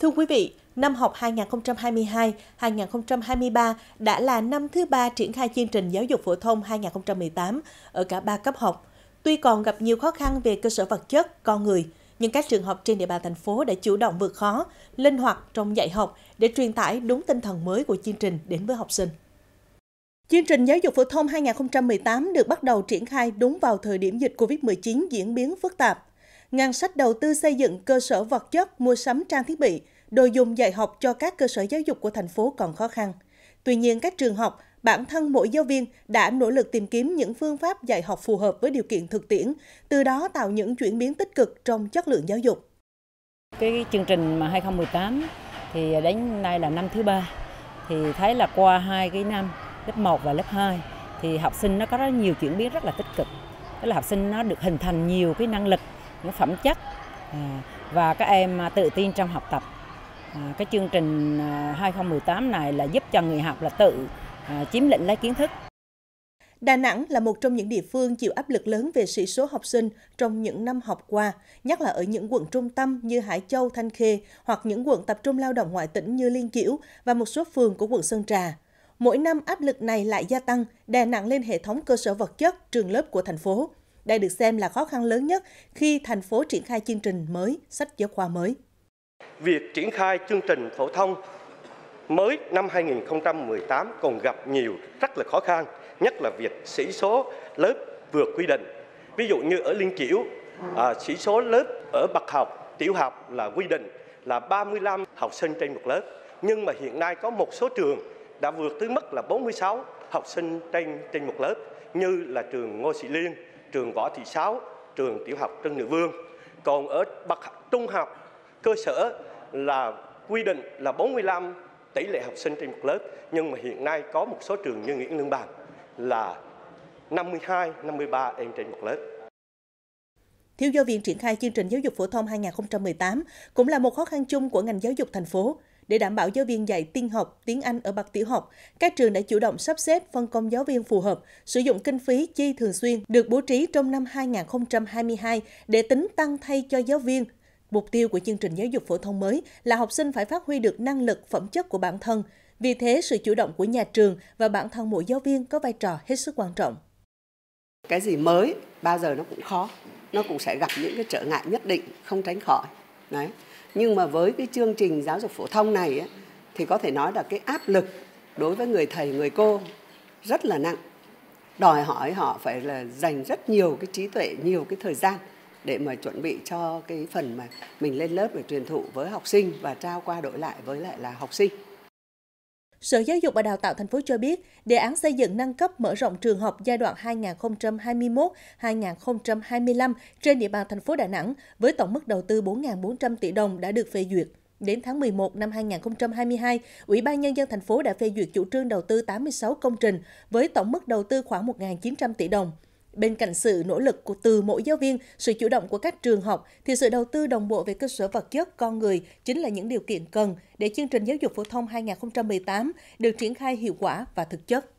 Thưa quý vị, năm học 2022-2023 đã là năm thứ ba triển khai chương trình giáo dục phổ thông 2018 ở cả ba cấp học. Tuy còn gặp nhiều khó khăn về cơ sở vật chất, con người, nhưng các trường học trên địa bàn thành phố đã chủ động vượt khó, linh hoạt trong dạy học để truyền tải đúng tinh thần mới của chương trình đến với học sinh. Chương trình giáo dục phổ thông 2018 được bắt đầu triển khai đúng vào thời điểm dịch COVID-19 diễn biến phức tạp ngăn sách đầu tư xây dựng cơ sở vật chất, mua sắm trang thiết bị, đồ dùng dạy học cho các cơ sở giáo dục của thành phố còn khó khăn. Tuy nhiên, các trường học, bản thân mỗi giáo viên đã nỗ lực tìm kiếm những phương pháp dạy học phù hợp với điều kiện thực tiễn, từ đó tạo những chuyển biến tích cực trong chất lượng giáo dục. Cái chương trình mà 2018 thì đến nay là năm thứ ba thì thấy là qua hai cái năm lớp 1 và lớp 2 thì học sinh nó có rất nhiều chuyển biến rất là tích cực tức là học sinh nó được hình thành nhiều cái năng lực những phẩm chất à, và các em à, tự tin trong học tập. À, cái chương trình 2018 này là giúp cho người học là tự chiếm lĩnh lấy kiến thức. Đà Nẵng là một trong những địa phương chịu áp lực lớn về sĩ số học sinh trong những năm học qua, nhất là ở những quận trung tâm như Hải Châu, Thanh Khê hoặc những quận tập trung lao động ngoại tỉnh như Liên Chiểu và một số phường của quận Sơn Trà. Mỗi năm áp lực này lại gia tăng, đè nặng lên hệ thống cơ sở vật chất, trường lớp của thành phố. Đây được xem là khó khăn lớn nhất khi thành phố triển khai chương trình mới, sách giáo khoa mới. Việc triển khai chương trình phổ thông mới năm 2018 còn gặp nhiều rất là khó khăn, nhất là việc sĩ số lớp vượt quy định. Ví dụ như ở Liên Kiểu, à, sĩ số lớp ở bậc học, tiểu học là quy định là 35 học sinh trên một lớp. Nhưng mà hiện nay có một số trường đã vượt tới mức là 46 học sinh trên trên một lớp như là trường Ngô Sĩ Liên, trường Võ Thị Sáu, trường tiểu học Trân Nữ Vương. Còn ở bậc trung học cơ sở là quy định là 45 tỷ lệ học sinh trên một lớp, nhưng mà hiện nay có một số trường như Nguyễn Lương Bằng là 52, 53 em trên một lớp. Thiếu giáo viên triển khai chương trình giáo dục phổ thông 2018 cũng là một khó khăn chung của ngành giáo dục thành phố. Để đảm bảo giáo viên dạy tiên học, tiếng Anh ở bậc tiểu học, các trường đã chủ động sắp xếp phân công giáo viên phù hợp, sử dụng kinh phí chi thường xuyên được bố trí trong năm 2022 để tính tăng thay cho giáo viên Mục tiêu của chương trình giáo dục phổ thông mới là học sinh phải phát huy được năng lực, phẩm chất của bản thân. Vì thế, sự chủ động của nhà trường và bản thân mỗi giáo viên có vai trò hết sức quan trọng. Cái gì mới, bao giờ nó cũng khó, nó cũng sẽ gặp những cái trở ngại nhất định, không tránh khỏi đấy nhưng mà với cái chương trình giáo dục phổ thông này ấy, thì có thể nói là cái áp lực đối với người thầy người cô rất là nặng đòi hỏi họ phải là dành rất nhiều cái trí tuệ nhiều cái thời gian để mà chuẩn bị cho cái phần mà mình lên lớp để truyền thụ với học sinh và trao qua đổi lại với lại là học sinh Sở Giáo dục và Đào tạo thành phố cho biết, đề án xây dựng nâng cấp mở rộng trường học giai đoạn 2021-2025 trên địa bàn thành phố Đà Nẵng với tổng mức đầu tư 4.400 tỷ đồng đã được phê duyệt. Đến tháng 11 năm 2022, Ủy ban Nhân dân thành phố đã phê duyệt chủ trương đầu tư 86 công trình với tổng mức đầu tư khoảng 1.900 tỷ đồng. Bên cạnh sự nỗ lực của từ mỗi giáo viên, sự chủ động của các trường học, thì sự đầu tư đồng bộ về cơ sở vật chất con người chính là những điều kiện cần để chương trình giáo dục phổ thông 2018 được triển khai hiệu quả và thực chất.